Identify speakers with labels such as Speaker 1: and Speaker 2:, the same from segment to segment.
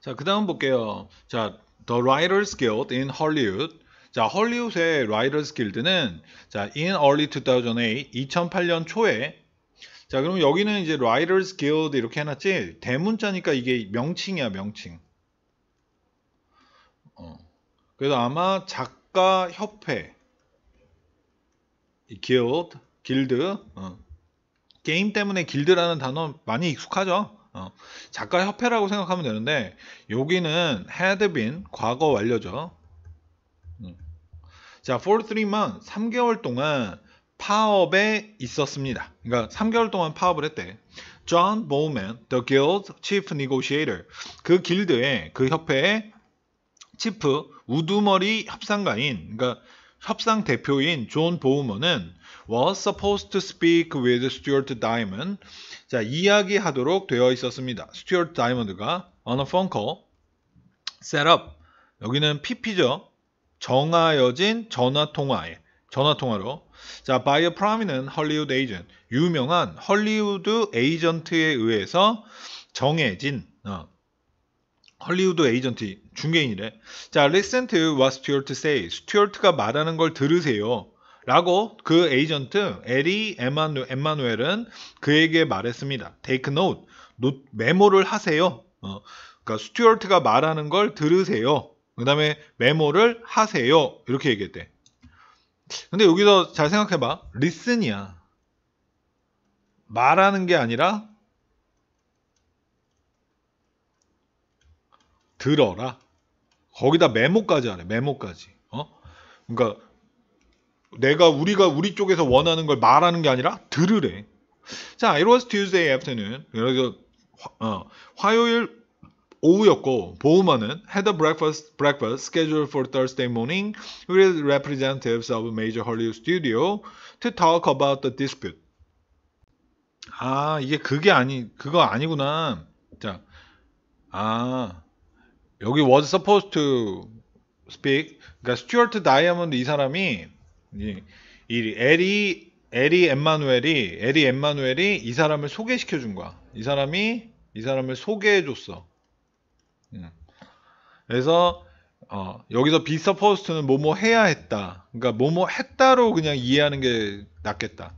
Speaker 1: 자, 그 다음 볼게요. 자, The Writers Guild in Hollywood. 자, 헐리우드의 Writers Guild는 자, in early 2008, 2008년 초에 자, 그럼 여기는 이제 Writers Guild 이렇게 해놨지 대문자니까 이게 명칭이야, 명칭. 어. 그래서 아마 작가 협회 이 길드 길드 어. 게임 때문에 길드라는 단어 많이 익숙하죠 어, 작가 협회라고 생각하면 되는데 여기는 헤드빈 과거 완료죠. 음. 자, f o 만 3개월 동안 파업에 있었습니다. 그러니까 3개월 동안 파업을 했대. John Bowman, the guild chief negotiator. 그 길드의 그 협회의 치프 우두머리 협상가인 그러니까 협상 대표인 존 보우먼은 was supposed to speak with Stuart Diamond. 자, 이야기하도록 되어 있었습니다. Stuart Diamond가 on a phone call set up. 여기는 PP죠. 정하여진 전화 통화에 전화 통화로 자, by a prominent Hollywood agent. 유명한 헐리우드 에이전트에 의해서 정해진 어, 헐리우드 에이전트 중개인이래. 자, listen to what Stuart says. 스튜어트가 말하는 걸 들으세요. 라고 그 에이전트 에리 에마누 엠마누엘은 그에게 말했습니다. Take note. 노, 메모를 하세요. 어, 그러니까 스튜어트가 말하는 걸 들으세요. 그 다음에 메모를 하세요. 이렇게 얘기했대. 근데 여기서 잘 생각해봐. 리슨이야. 말하는 게 아니라 들어라. 거기다 메모까지 하래. 메모까지. 어? 그러니까 내가 우리가 우리 쪽에서 원하는 걸 말하는 게 아니라 들으래. 자, it was Tuesday afternoon. 그래서 어, 화요일 오후였고 보우만은 had a breakfast breakfast scheduled for Thursday morning with representatives of a major Hollywood studio to talk about the dispute. 아, 이게 그게 아니 그거 아니구나. 자. 아. 여기 was supposed to speak 그러니까 스튜어트 다이아몬드 이 사람이 이, 이 에리 에리 엠마누엘이 에리 엠마누엘이 이 사람을 소개시켜 준 거야. 이 사람이 이 사람을 소개해 줬어. 그래서 어, 여기서 be supposed는 뭐 뭐 해야 했다. 그러니까 뭐 뭐 했다로 그냥 이해하는 게 낫겠다.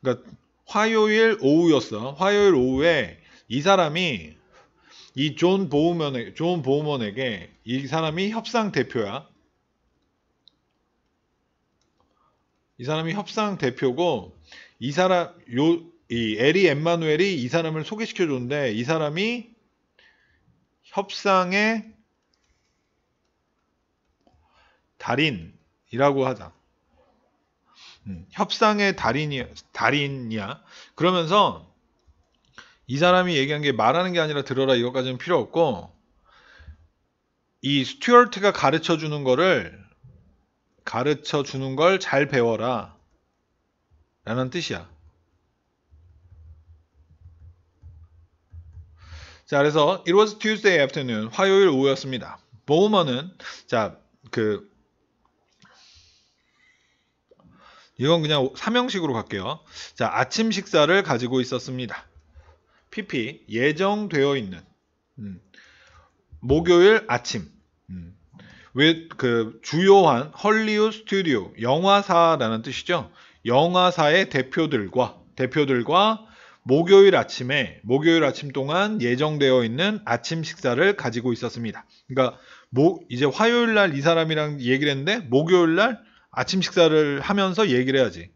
Speaker 1: 그러니까 화요일 오후였어. 화요일 오후에 이 사람이 이존 보우먼에 존 보우먼에게 이 사람이 협상 대표야. 이 사람이 협상 대표고 이 사람 요이 에리 엠마누엘이 이 사람을 소개시켜 줬는데 이 사람이 협상의 달인이라고 하자. 음, 협상의 달인이, 달인이야. 그러면서 이 사람이 얘기한 게 말하는 게 아니라 들어라 이것까지는 필요 없고 이 스튜어트가 가르쳐 주는 거를 가르쳐 주는 걸 잘 배워라 라는 뜻이야. 자, 그래서 it was Tuesday afternoon. 화요일 오후였습니다. 보우먼은 자, 그 이건 그냥 삼형식으로 갈게요. 자, 아침 식사를 가지고 있었습니다. PP 예정되어 있는 음, 목요일 아침 음, 그 주요한 헐리우 스튜디오 영화사라는 뜻이죠. 영화사의 대표들과 대표들과 목요일 아침에 목요일 아침 동안 예정되어 있는 아침 식사를 가지고 있었습니다. 그러니까 목 이제 화요일 날 이 사람이랑 얘기를 했는데 목요일 날 아침 식사를 하면서 얘기를 해야지.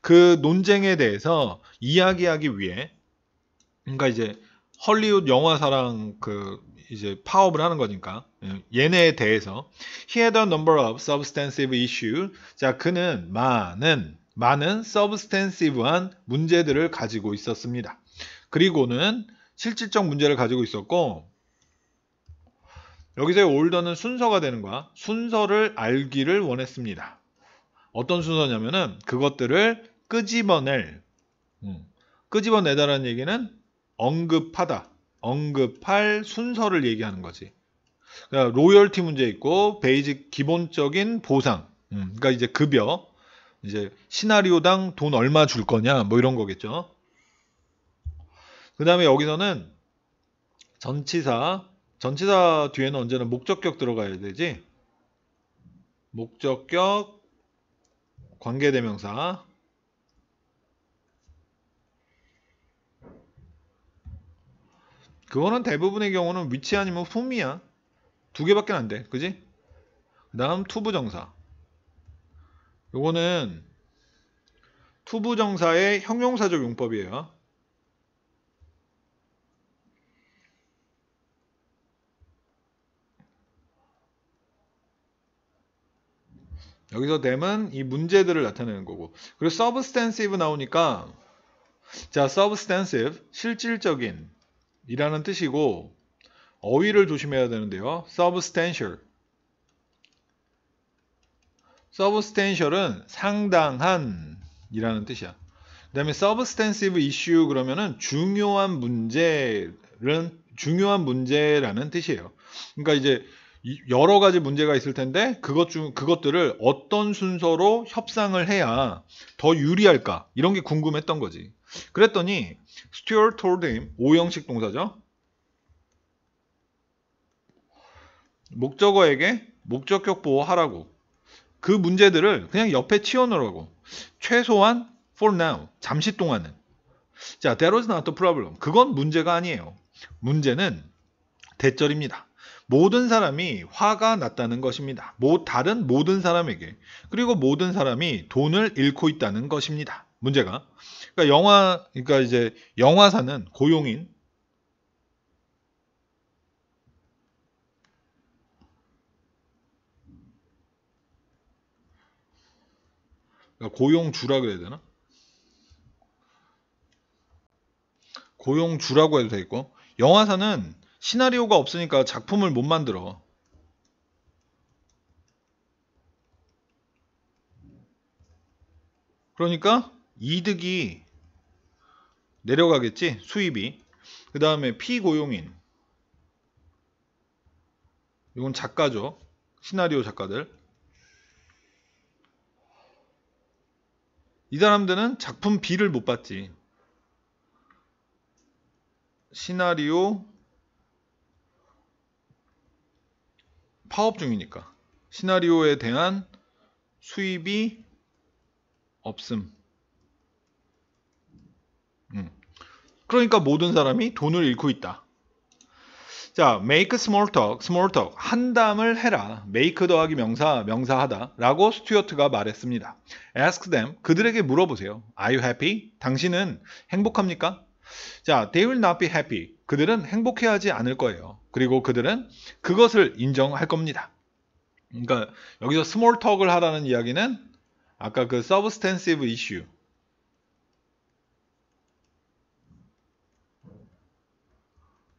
Speaker 1: 그 논쟁에 대해서 이야기하기 위해 그러니까 이제 헐리우드 영화사랑 그 이제 파업을 하는 거니까 예, 얘네에 대해서 he had a number of substantive issues 자 그는 많은 많은 substantive한 문제들을 가지고 있었습니다 그리고는 실질적 문제를 가지고 있었고 여기서 올더는 순서가 되는 거야 순서를 알기를 원했습니다 어떤 순서냐면은 그것들을 끄집어낼 음, 끄집어내다라는 얘기는 언급하다, 언급할 순서를 얘기하는 거지. 그러니까 로열티 문제 있고 베이직 기본적인 보상, 음, 그러니까 이제 급여, 이제 시나리오당 돈 얼마 줄 거냐 뭐 이런 거겠죠. 그 다음에 여기서는 전치사, 전치사 뒤에는 언제나 목적격 들어가야 되지. 목적격 관계대명사 그거는 대부분의 경우는 위치 아니면 품이야. 두 개밖에 안 돼. 그지? 그 다음 투부정사. 요거는 투부정사의 형용사적 용법이에요. 여기서 t h 은이 문제들을 나타내는 거고 그리고 substantive 나오니까 자 substantive 실질적인 이라는 뜻이고 어휘를 조심해야 되는데요. substantial substantial은 상당한 이라는 뜻이야. 그 다음에 substantive issue 그러면은 중요한 문제는 중요한 문제라는 뜻이에요. 그러니까 이제 여러 가지 문제가 있을 텐데 그것 중 그것들을 어떤 순서로 협상을 해야 더 유리할까 이런 게 궁금했던 거지. 그랬더니 Stuart told him 오형식 동사죠. 목적어에게 목적격 보호하라고 그 문제들을 그냥 옆에 치워놓으라고 최소한 for now 잠시 동안은 자 that was not the problem 그건 문제가 아니에요 문제는 대절입니다 모든 사람이 화가 났다는 것입니다 모, 다른 모든 사람에게 그리고 모든 사람이 돈을 잃고 있다는 것입니다 문제가. 그러니까 영화, 그러니까 이제 영화사는 고용인, 그러니까 고용주라 그래야 되나? 고용주라고 해도 되겠고 영화사는 시나리오가 없으니까 작품을 못 만들어 그러니까 이득이 내려가겠지? 수입이. 그 다음에 피고용인. 이건 작가죠. 시나리오 작가들. 이 사람들은 작품 B를 못봤지 시나리오 파업 중이니까. 시나리오에 대한 수입이 없음. 음. 그러니까 모든 사람이 돈을 잃고 있다. 자, make small talk, small talk. 한담을 해라. make 더하기 명사, 명사하다. 라고 스튜어트가 말했습니다. ask them, 그들에게 물어보세요. are you happy? 당신은 행복합니까? 자, they will not be happy. 그들은 행복해하지 않을 거예요. 그리고 그들은 그것을 인정할 겁니다. 그러니까 여기서 스몰 턱을 하라는 이야기는 아까 그 substantive issue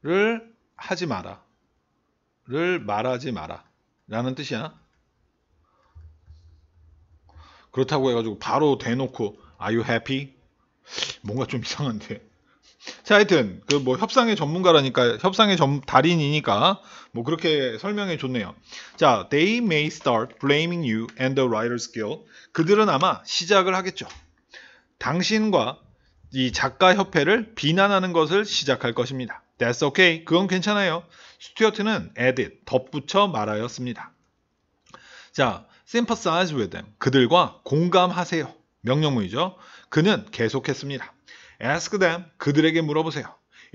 Speaker 1: 를 하지 마라. 를 말하지 마라. 라는 뜻이야. 그렇다고 해가지고 바로 대놓고 Are you happy? 뭔가 좀 이상한데. 자, 하여튼 그 뭐 협상의 전문가라니까 협상의 전, 달인이니까 뭐 그렇게 설명해 줬네요. 자, they may start blaming you and the writers guild. 그들은 아마 시작을 하겠죠. 당신과 이 작가 협회를 비난하는 것을 시작할 것입니다. That's okay. 그건 괜찮아요. 스튜어트는 edit, 덧붙여 말하였습니다. 자, sympathize with them. 그들과 공감하세요. 명령문이죠. 그는 계속했습니다. Ask them. 그들에게 물어보세요.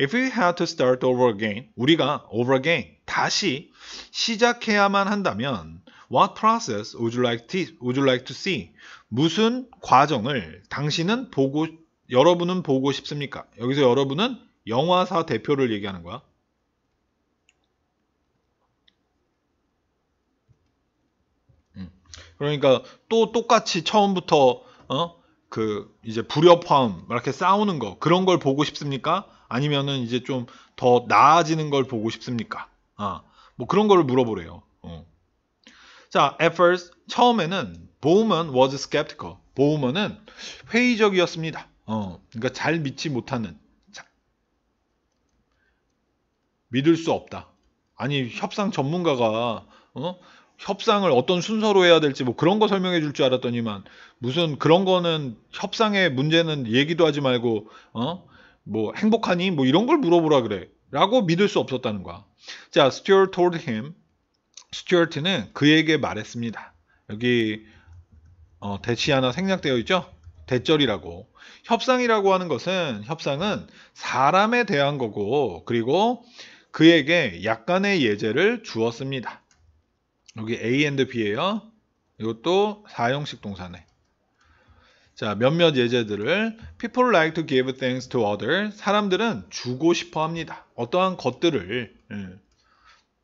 Speaker 1: If we had to start over again, 우리가 over again, 다시 시작해야만 한다면 What process would you like to, would you like to see? 무슨 과정을 당신은 보고 여러분은 보고 싶습니까? 여기서 여러분은 영화사 대표를 얘기하는 거야. 음. 그러니까 또 똑같이 처음부터 어? 그 이제 불협화음 이렇게 싸우는 거 그런 걸 보고 싶습니까? 아니면은 이제 좀 더 나아지는 걸 보고 싶습니까? 아, 뭐 그런 거를 물어보래요. 어. 자, at first 처음에는 보우먼 was skeptical. 보우먼은 회의적이었습니다. 어, 그러니까 잘 믿지 못하는 믿을 수 없다. 아니 협상 전문가가 어? 협상을 어떤 순서로 해야 될지 뭐 그런 거 설명해 줄 줄 알았더니만 무슨 그런 거는 협상의 문제는 얘기도 하지 말고 어? 뭐 행복하니 뭐 이런 걸 물어보라 그래. 라고 믿을 수 없었다는 거야. 자, 스튜어트 told him. 스튜어트는 그에게 말했습니다. 여기 어, 대치 하나 생략되어 있죠? 대절이라고. 협상이라고 하는 것은 협상은 사람에 대한 거고 그리고 그에게 약간의 예제를 주었습니다. 여기 A and B예요. 이것도 사용식 동사네. 자, 몇몇 예제들을 people like to give things to others. 사람들은 주고 싶어 합니다. 어떠한 것들을 예.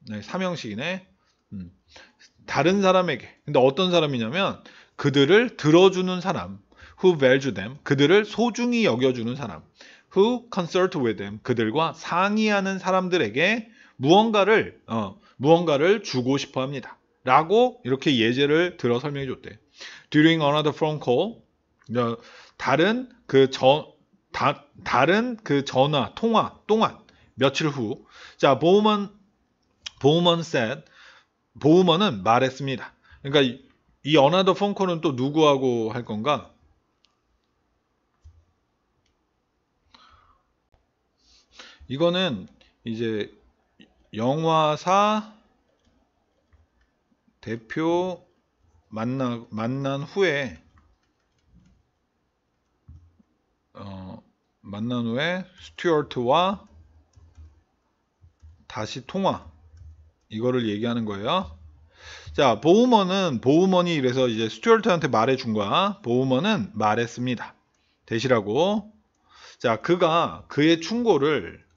Speaker 1: 네, 삼형식이네. 음, 다른 사람에게. 근데 어떤 사람이냐면 그들을 들어주는 사람. who value them. 그들을 소중히 여겨주는 사람. who consult with them 그들과 상의하는 사람들에게 무언가를 어, 무언가를 주고 싶어 합니다. 라고 이렇게 예제를 들어 설명해 줬대. During another phone call 어, 다른 그 저, 다, 른그 전화 통화 동안 며칠 후 자, 보우먼 보우먼 said 보우먼은 말했습니다. 그러니까 이, 이 another phone call은 또 누구하고 할 건가? 이거는 이제 영화사 대표 만나, 만난 후에 어, 만난 후에 스튜어트와 다시 통화 이거를 얘기하는 거예요. 자, 보우먼은 보우먼이 이래서 이제 스튜어트한테 말해 준 거야. 보우먼은 말했습니다. 대시라고. 자, 그가 그의 충고를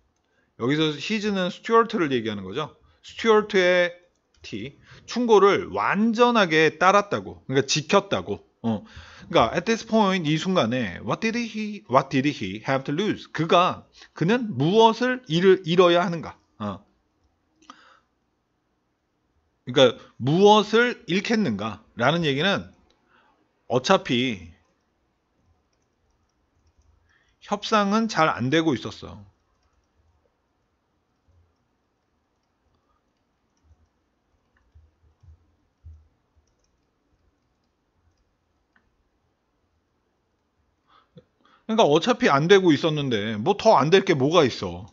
Speaker 1: 여기서 히즈는 스튜어트를 얘기하는 거죠. 스튜어트의 T 충고를 완전하게 따랐다고. 그러니까 지켰다고. 어. 그러니까 at this point 이 순간에 what did he what did he have to lose? 그가 그는 무엇을 잃을, 잃어야 하는가? 어. 그러니까 무엇을 잃겠는가라는 얘기는 어차피 협상은 잘 안 되고 있었어. 그러니까 어차피 안 되고 있었는데 뭐 더 안 될 게 뭐가 있어.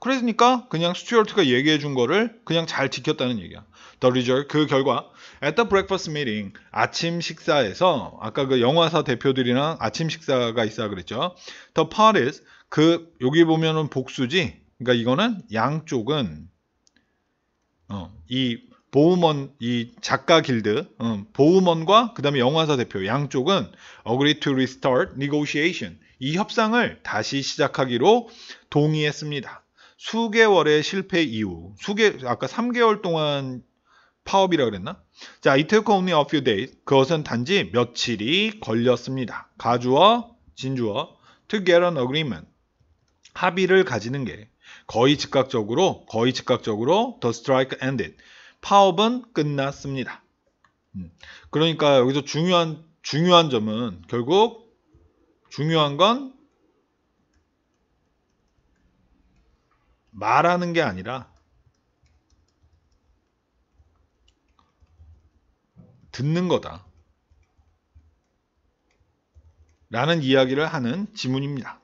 Speaker 1: 그러니까 그냥 스튜어트가 얘기해 준 거를 그냥 잘 지켰다는 얘기야. The result 그 결과 at the breakfast meeting 아침 식사에서 아까 그 영화사 대표들이랑 아침 식사가 있어 그랬죠. The p a r t i s 그 여기 보면은 복수지. 그러니까 이거는 양쪽은 어, 이 보우먼 이 작가 길드 음, 보우먼과 그다음에 영화사 대표 양쪽은 agree to restart negotiation 이 협상을 다시 시작하기로 동의했습니다. 수개월의 실패 이후 수개 아까 3개월 동안 파업이라 그랬나? 자, it took only a few days. 그것은 단지 며칠이 걸렸습니다. 가주어, 진주어, to get an agreement. 합의를 가지는 게 거의 즉각적으로 거의 즉각적으로 the strike ended. 파업은 끝났습니다. 음. 그러니까 여기서 중요한 중요한 점은 결국 중요한 건 말하는 게 아니라 듣는 거다. 라는 이야기를 하는 지문입니다.